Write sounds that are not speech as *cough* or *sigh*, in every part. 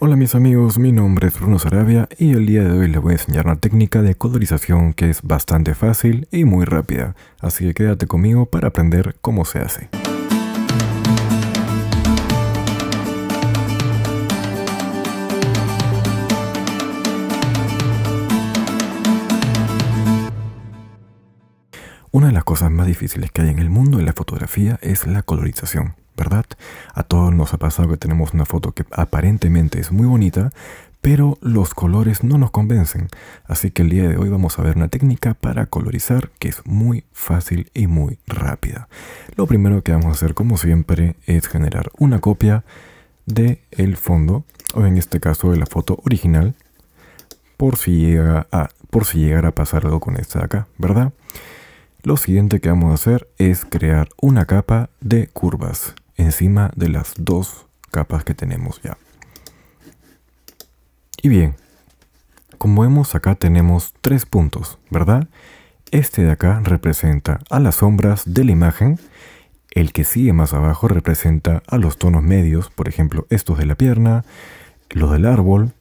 Hola mis amigos, mi nombre es Bruno Sarabia y el día de hoy les voy a enseñar una técnica de colorización que es bastante fácil y muy rápida, así que quédate conmigo para aprender cómo se hace. Una de las cosas más difíciles que hay en el mundo de la fotografía es la colorización. ¿verdad? A todos nos ha pasado que tenemos una foto que aparentemente es muy bonita, pero los colores no nos convencen. Así que el día de hoy vamos a ver una técnica para colorizar que es muy fácil y muy rápida. Lo primero que vamos a hacer, como siempre, es generar una copia del el fondo, o en este caso de la foto original, por si, a, por si llegara a pasar algo con esta de acá, ¿verdad? Lo siguiente que vamos a hacer es crear una capa de curvas encima de las dos capas que tenemos ya. Y bien, como vemos acá tenemos tres puntos, ¿verdad? Este de acá representa a las sombras de la imagen, el que sigue más abajo representa a los tonos medios, por ejemplo estos de la pierna, los del árbol,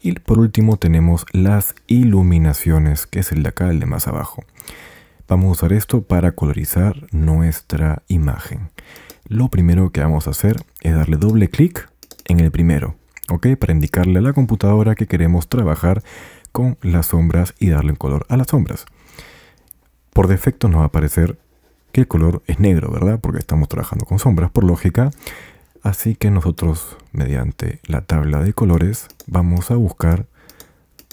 y por último tenemos las iluminaciones, que es el de acá, el de más abajo. Vamos a usar esto para colorizar nuestra imagen lo primero que vamos a hacer es darle doble clic en el primero, ¿ok? Para indicarle a la computadora que queremos trabajar con las sombras y darle un color a las sombras. Por defecto nos va a aparecer que el color es negro, ¿verdad? Porque estamos trabajando con sombras, por lógica. Así que nosotros, mediante la tabla de colores, vamos a buscar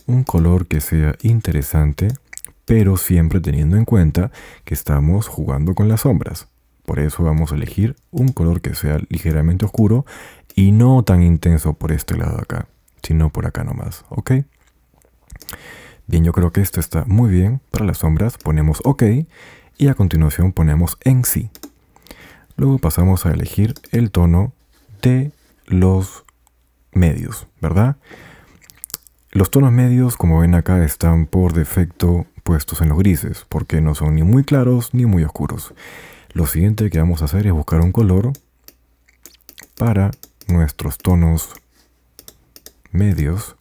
un color que sea interesante, pero siempre teniendo en cuenta que estamos jugando con las sombras. Por eso vamos a elegir un color que sea ligeramente oscuro y no tan intenso por este lado acá, sino por acá nomás, ¿ok? Bien, yo creo que esto está muy bien para las sombras. Ponemos OK y a continuación ponemos en sí. Luego pasamos a elegir el tono de los medios, ¿verdad? Los tonos medios, como ven acá, están por defecto puestos en los grises, porque no son ni muy claros ni muy oscuros. Lo siguiente que vamos a hacer es buscar un color para nuestros tonos medios,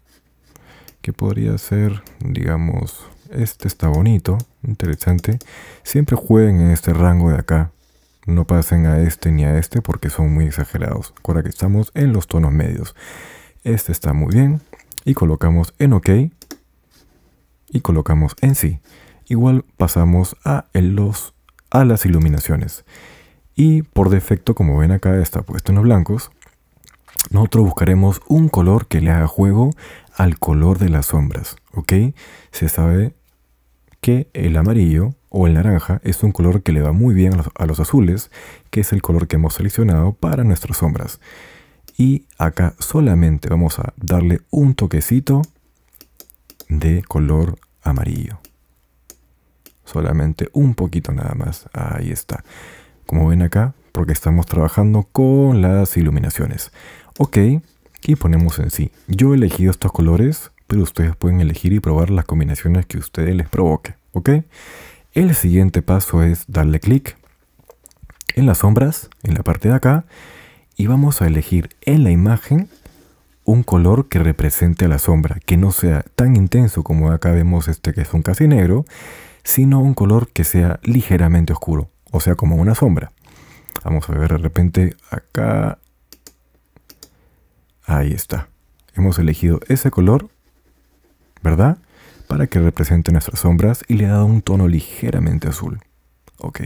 que podría ser, digamos, este está bonito, interesante. Siempre jueguen en este rango de acá. No pasen a este ni a este porque son muy exagerados. Ahora que estamos en los tonos medios. Este está muy bien. Y colocamos en OK. Y colocamos en sí. Igual pasamos a los a las iluminaciones. Y por defecto, como ven acá, está puesto en los blancos. Nosotros buscaremos un color que le haga juego al color de las sombras, ¿ok? Se sabe que el amarillo o el naranja es un color que le va muy bien a los, azules, que es el color que hemos seleccionado para nuestras sombras. Y acá solamente vamos a darle un toquecito de color amarillo solamente un poquito nada más. Ahí está. Como ven acá, porque estamos trabajando con las iluminaciones. Ok, y ponemos en sí. Yo he elegido estos colores, pero ustedes pueden elegir y probar las combinaciones que ustedes les provoque. Ok, el siguiente paso es darle clic en las sombras, en la parte de acá, y vamos a elegir en la imagen un color que represente a la sombra, que no sea tan intenso como acá vemos este que es un casi negro, sino un color que sea ligeramente oscuro, o sea, como una sombra. Vamos a ver de repente acá. Ahí está. Hemos elegido ese color, ¿verdad? Para que represente nuestras sombras y le ha dado un tono ligeramente azul. Ok.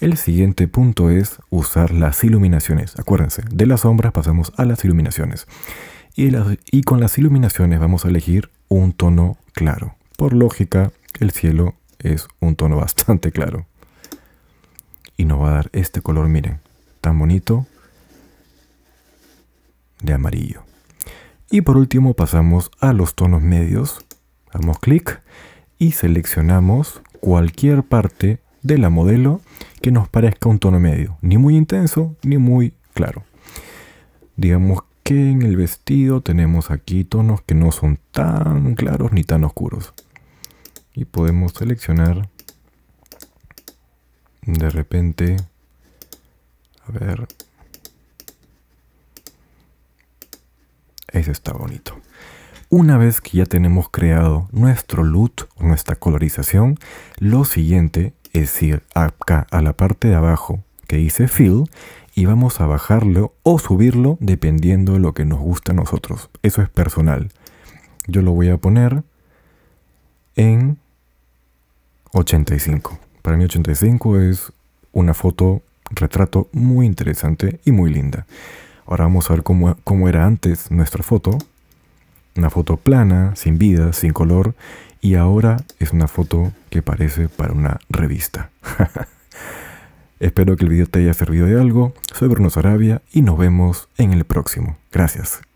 El siguiente punto es usar las iluminaciones. Acuérdense, de las sombras pasamos a las iluminaciones. Y, y con las iluminaciones vamos a elegir un tono claro. Por lógica, el cielo es un tono *laughs* bastante claro. Y nos va a dar este color, miren, tan bonito de amarillo. Y por último pasamos a los tonos medios. Damos clic y seleccionamos cualquier parte de la modelo que nos parezca un tono medio. Ni muy intenso ni muy claro. Digamos que en el vestido tenemos aquí tonos que no son tan claros ni tan oscuros y podemos seleccionar de repente a ver ese está bonito una vez que ya tenemos creado nuestro LUT o nuestra colorización lo siguiente es ir acá a la parte de abajo que dice fill y vamos a bajarlo o subirlo dependiendo de lo que nos gusta a nosotros eso es personal yo lo voy a poner en 85. Para mí 85 es una foto, retrato muy interesante y muy linda. Ahora vamos a ver cómo, cómo era antes nuestra foto. Una foto plana, sin vida, sin color. Y ahora es una foto que parece para una revista. *laughs* Espero que el video te haya servido de algo. Soy Bruno Sarabia y nos vemos en el próximo. Gracias.